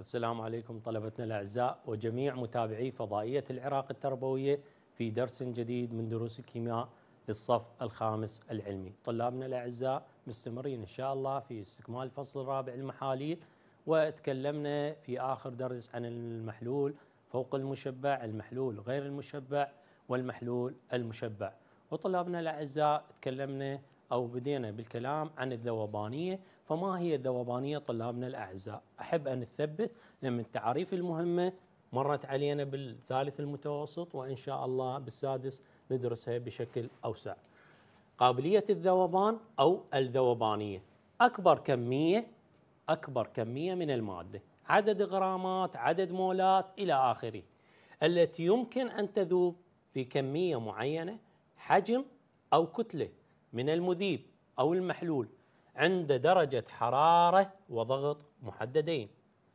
السلام عليكم طلبتنا الأعزاء وجميع متابعي فضائية العراق التربوية في درس جديد من دروس الكيمياء للصف الخامس العلمي طلابنا الأعزاء مستمرين إن شاء الله في استكمال الفصل الرابع المحاليل وتكلمنا في آخر درس عن المحلول فوق المشبع المحلول غير المشبع والمحلول المشبع وطلابنا الأعزاء تكلمنا أو بدينا بالكلام عن الذوبانية فما هي الذوبانية طلابنا الأعزاء أحب أن أثبت لأن التعريف المهمة مرت علينا بالثالث المتوسط وإن شاء الله بالسادس ندرسها بشكل أوسع قابلية الذوبان أو الذوبانية أكبر كمية أكبر كمية من المادة عدد غرامات عدد مولات إلى آخره التي يمكن أن تذوب في كمية معينة حجم أو كتلة من المذيب أو المحلول عند درجة حرارة وضغط محددين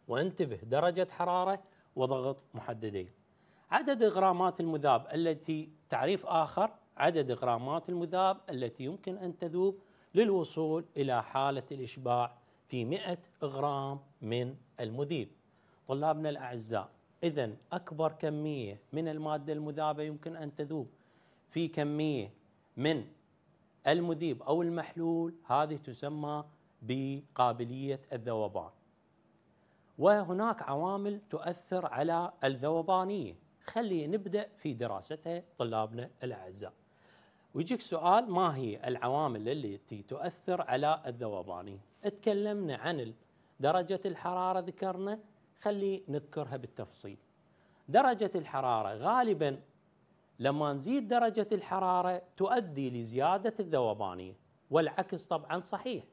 وانتبه درجة حرارة وضغط محددين عدد غرامات المذاب التي تعريف آخر عدد غرامات المذاب التي يمكن أن تذوب للوصول إلى حالة الإشباع في 100 غرام من المذيب طلابنا الأعزاء إذا أكبر كمية من المادة المذابة يمكن أن تذوب في كمية من المذيب أو المحلول هذه تسمى بقابلية الذوبان وهناك عوامل تؤثر على الذوبانية خلي نبدأ في دراستها طلابنا الأعزاء ويجيك سؤال ما هي العوامل التي تؤثر على الذوبانية تكلمنا عن درجة الحرارة ذكرنا خلي نذكرها بالتفصيل درجة الحرارة غالبا لما نزيد درجة الحرارة تؤدي لزيادة الذوبانية والعكس طبعا صحيح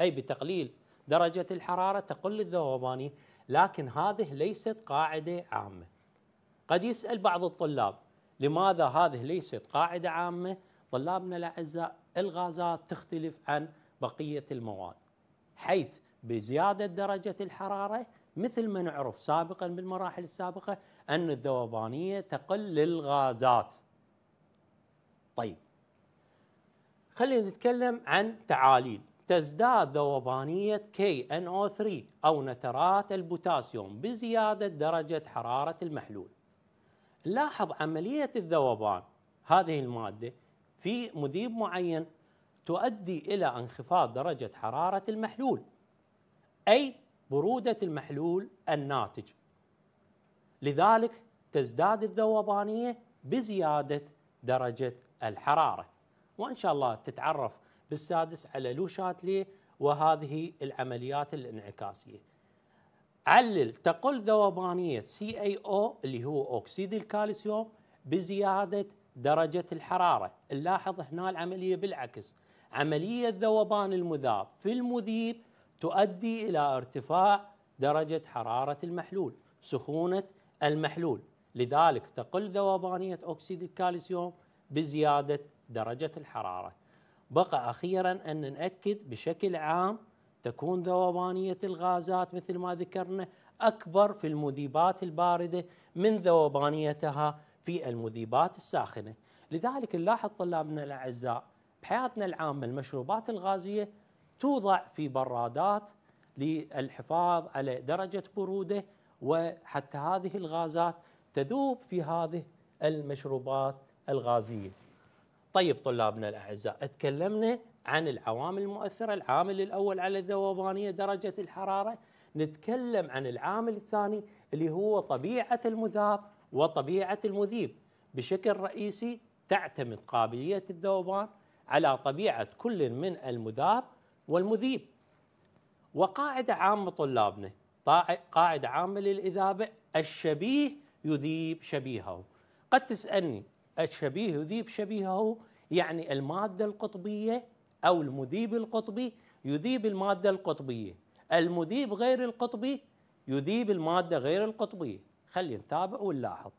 أي بتقليل درجة الحرارة تقل الذوبانية لكن هذه ليست قاعدة عامة قد يسأل بعض الطلاب لماذا هذه ليست قاعدة عامة طلابنا الأعزاء الغازات تختلف عن بقية المواد حيث بزيادة درجة الحرارة مثل ما نعرف سابقا بالمراحل السابقة أن الذوبانية تقل الغازات طيب خلينا نتكلم عن تعاليل تزداد ذوبانية KNO3 أو نترات البوتاسيوم بزيادة درجة حرارة المحلول لاحظ عملية الذوبان هذه المادة في مذيب معين تؤدي إلى انخفاض درجة حرارة المحلول أي برودة المحلول الناتج لذلك تزداد الذوبانية بزيادة درجة الحرارة وإن شاء الله تتعرف بالسادس على لو شاتلي وهذه العمليات الانعكاسية علل تقل ذوبانية CaO اللي هو أكسيد الكالسيوم بزيادة درجة الحرارة نلاحظ هنا العملية بالعكس عملية ذوبان المذاب في المذيب تؤدي إلى ارتفاع درجة حرارة المحلول سخونة المحلول لذلك تقل ذوبانية أكسيد الكالسيوم بزيادة درجة الحرارة بقى أخيرا أن نأكد بشكل عام تكون ذوبانية الغازات مثل ما ذكرنا أكبر في المذيبات الباردة من ذوبانيتها في المذيبات الساخنة لذلك نلاحظ طلابنا الأعزاء بحياتنا العامة المشروبات الغازية توضع في برادات للحفاظ على درجة برودة وحتى هذه الغازات تذوب في هذه المشروبات الغازيه. طيب طلابنا الاعزاء تكلمنا عن العوامل المؤثره، العامل الاول على الذوبانيه درجه الحراره، نتكلم عن العامل الثاني اللي هو طبيعه المذاب وطبيعه المذيب بشكل رئيسي تعتمد قابليه الذوبان على طبيعه كل من المذاب والمذيب. وقاعده عامه طلابنا قاعدة عامة للإذابة الشبيه يذيب شبيهه قد تسألني الشبيه يذيب شبيهه يعني المادة القطبية أو المذيب القطبي يذيب المادة القطبية المذيب غير القطبي يذيب المادة غير القطبية خلي نتابع ونلاحظ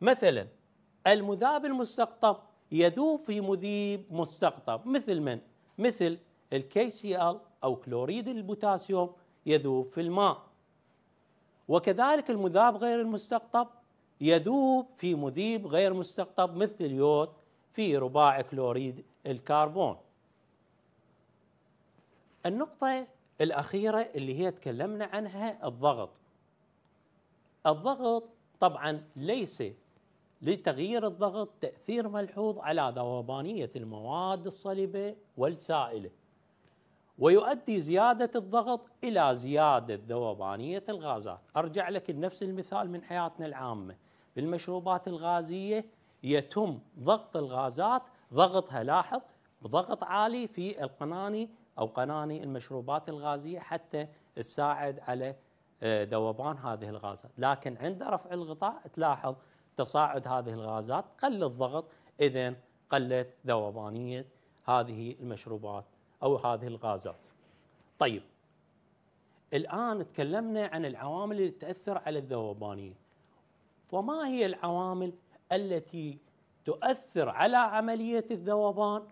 مثلا المذاب المستقطب يذوب في مذيب مستقطب مثل من؟ مثل الكي سي ال أو كلوريد البوتاسيوم يذوب في الماء وكذلك المذاب غير المستقطب يذوب في مذيب غير مستقطب مثل اليود في رباع كلوريد الكربون النقطة الأخيرة اللي هي تكلمنا عنها الضغط الضغط طبعا ليس لتغيير الضغط تأثير ملحوظ على ذوبانية المواد الصلبة والسائلة ويؤدي زيادة الضغط إلى زيادة ذوبانية الغازات أرجع لك لنفس المثال من حياتنا العامة بالمشروبات الغازية يتم ضغط الغازات ضغطها لاحظ بضغط عالي في القناني أو قناني المشروبات الغازية حتى تساعد على آه، ذوبان هذه الغازات لكن عند رفع الغطاء تلاحظ تصاعد هذه الغازات قل الضغط إذا قلت ذوبانية هذه المشروبات أو هذه الغازات طيب الآن تكلمنا عن العوامل اللي تأثر على الذوبانية وما هي العوامل التي تؤثر على عملية الذوبان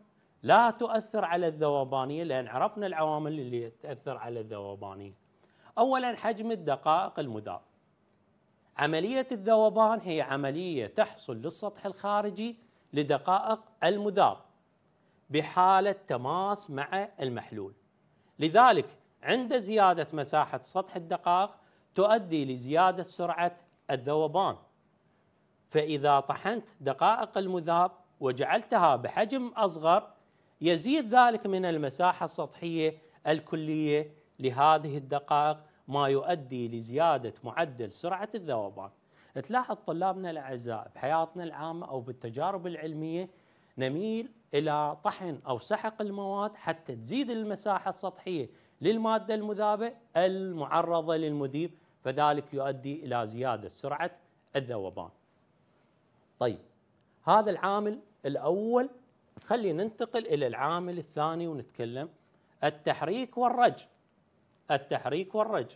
لا تؤثر على الذوبانية لأن عرفنا العوامل اللي تأثر على الذوبانية أولا حجم الدقائق المذاب عملية الذوبان هي عملية تحصل للسطح الخارجي لدقائق المذاب بحالة تماس مع المحلول لذلك عند زيادة مساحة سطح الدقاق تؤدي لزيادة سرعة الذوبان فإذا طحنت دقائق المذاب وجعلتها بحجم أصغر يزيد ذلك من المساحة السطحية الكلية لهذه الدقائق ما يؤدي لزيادة معدل سرعة الذوبان تلاحظ طلابنا الأعزاء بحياتنا العامة أو بالتجارب العلمية نميل الى طحن او سحق المواد حتى تزيد المساحه السطحيه للماده المذابه المعرضه للمذيب فذلك يؤدي الى زياده سرعه الذوبان. طيب هذا العامل الاول خلينا ننتقل الى العامل الثاني ونتكلم التحريك والرج. التحريك والرج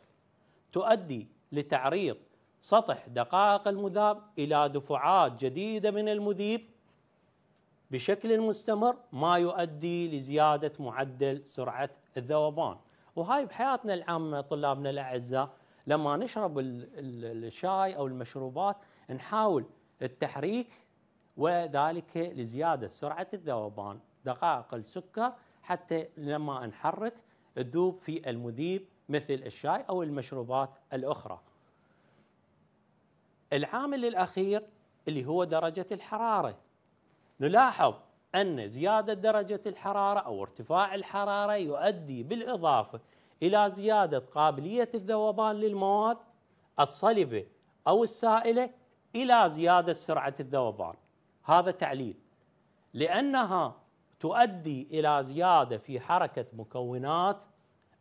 تؤدي لتعريض سطح دقائق المذاب الى دفعات جديده من المذيب بشكل مستمر ما يؤدي لزيادة معدل سرعة الذوبان وهاي بحياتنا العامة طلابنا الأعزاء لما نشرب الشاي أو المشروبات نحاول التحريك وذلك لزيادة سرعة الذوبان دقائق السكر حتى لما نحرك تذوب في المذيب مثل الشاي أو المشروبات الأخرى العامل الأخير اللي هو درجة الحرارة نلاحظ أن زيادة درجة الحرارة أو ارتفاع الحرارة يؤدي بالإضافة إلى زيادة قابلية الذوبان للمواد الصلبة أو السائلة إلى زيادة سرعة الذوبان هذا تعليل لأنها تؤدي إلى زيادة في حركة مكونات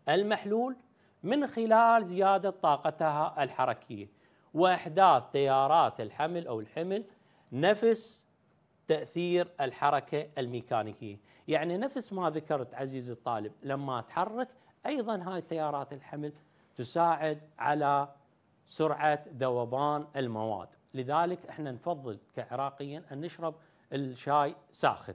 المحلول من خلال زيادة طاقتها الحركية وإحداث تيارات الحمل أو الحمل نفس تاثير الحركه الميكانيكيه، يعني نفس ما ذكرت عزيزي الطالب لما تحرك ايضا هاي تيارات الحمل تساعد على سرعه ذوبان المواد، لذلك احنا نفضل كعراقيين ان نشرب الشاي ساخن.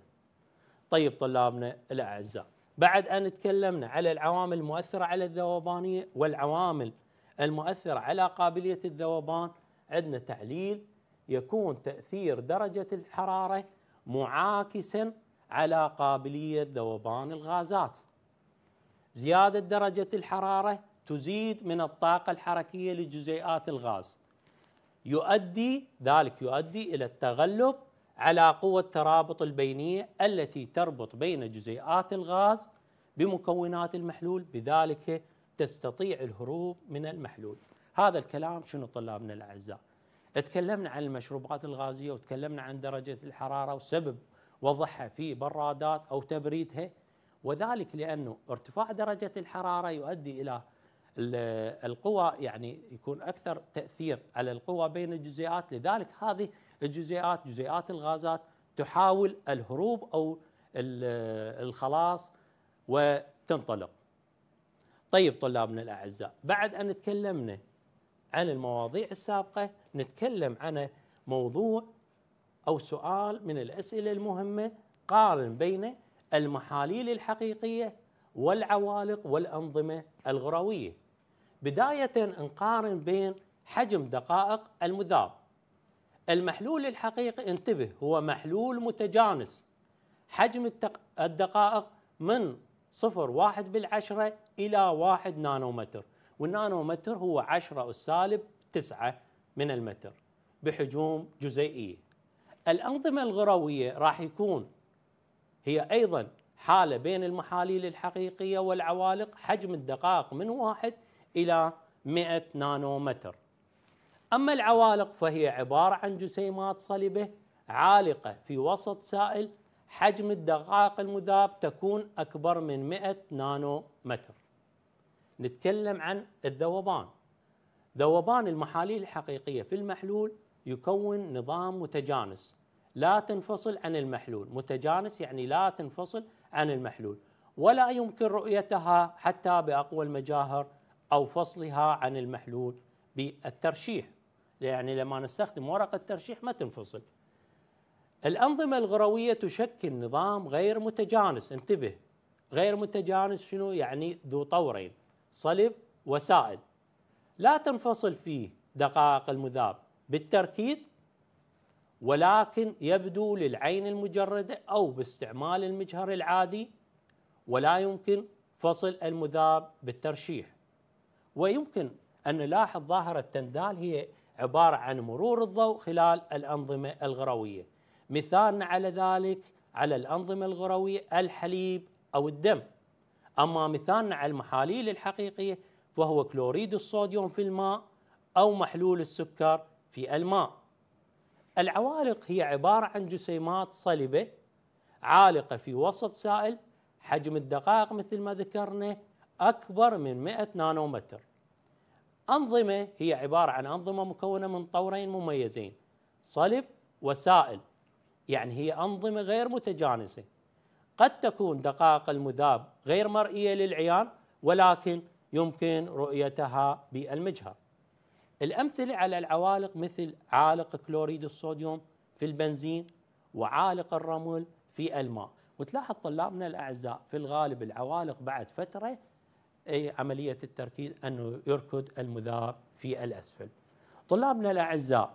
طيب طلابنا الاعزاء، بعد ان تكلمنا على العوامل المؤثره على الذوبانيه والعوامل المؤثره على قابليه الذوبان عندنا تعليل يكون تأثير درجة الحرارة معاكسا على قابلية ذوبان الغازات زيادة درجة الحرارة تزيد من الطاقة الحركية لجزيئات الغاز يؤدي ذلك يؤدي إلى التغلب على قوة الترابط البينية التي تربط بين جزيئات الغاز بمكونات المحلول بذلك تستطيع الهروب من المحلول هذا الكلام شنو طلابنا الأعزاء تكلمنا عن المشروبات الغازيه وتكلمنا عن درجه الحراره وسبب وضعها في برادات او تبريدها وذلك لانه ارتفاع درجه الحراره يؤدي الى القوى يعني يكون اكثر تاثير على القوى بين الجزيئات لذلك هذه الجزيئات جزيئات الغازات تحاول الهروب او الخلاص وتنطلق طيب طلابنا الاعزاء بعد ان تكلمنا عن المواضيع السابقة نتكلم عن موضوع أو سؤال من الأسئلة المهمة قارن بين المحاليل الحقيقية والعوالق والأنظمة الغروية بداية نقارن بين حجم دقائق المذاب المحلول الحقيقي انتبه هو محلول متجانس حجم الدقائق من صفر واحد بالعشرة إلى واحد نانومتر والنانومتر هو 10 أس سالب 9 من المتر بحجوم جزيئية الأنظمة الغروية راح يكون هي أيضا حالة بين المحاليل الحقيقية والعوالق حجم الدقائق من واحد إلى 100 نانومتر أما العوالق فهي عبارة عن جسيمات صلبة عالقة في وسط سائل حجم الدقائق المذاب تكون أكبر من 100 نانومتر نتكلم عن الذوبان ذوبان المحاليل الحقيقية في المحلول يكون نظام متجانس لا تنفصل عن المحلول متجانس يعني لا تنفصل عن المحلول ولا يمكن رؤيتها حتى بأقوى المجاهر أو فصلها عن المحلول بالترشيح يعني لما نستخدم ورقة ترشيح ما تنفصل الأنظمة الغروية تشكل نظام غير متجانس انتبه غير متجانس شنو يعني ذو طورين صلب وسائل لا تنفصل فيه دقائق المذاب بالتركيد ولكن يبدو للعين المجردة أو باستعمال المجهر العادي ولا يمكن فصل المذاب بالترشيح ويمكن أن نلاحظ ظاهرة تندال هي عبارة عن مرور الضوء خلال الأنظمة الغروية مثالنا على ذلك على الأنظمة الغروية الحليب أو الدم أما مثالنا على المحاليل الحقيقية فهو كلوريد الصوديوم في الماء أو محلول السكر في الماء العوالق هي عبارة عن جسيمات صلبة عالقة في وسط سائل حجم الدقائق مثل ما ذكرنا أكبر من 100 نانومتر أنظمة هي عبارة عن أنظمة مكونة من طورين مميزين صلب وسائل يعني هي أنظمة غير متجانسة قد تكون دقائق المذاب غير مرئيه للعيان ولكن يمكن رؤيتها بالمجهر. الامثله على العوالق مثل عالق كلوريد الصوديوم في البنزين وعالق الرمل في الماء، وتلاحظ طلابنا الاعزاء في الغالب العوالق بعد فتره أي عمليه التركيز انه يركض المذاب في الاسفل. طلابنا الاعزاء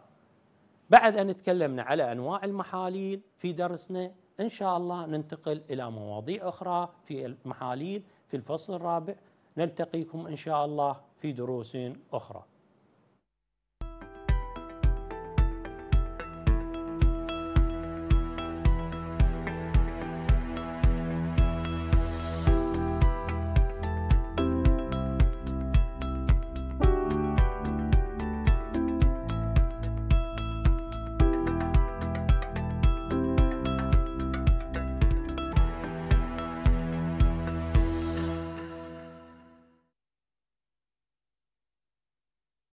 بعد ان تكلمنا على انواع المحاليل في درسنا إن شاء الله ننتقل إلى مواضيع أخرى في المحاليل في الفصل الرابع نلتقيكم إن شاء الله في دروس أخرى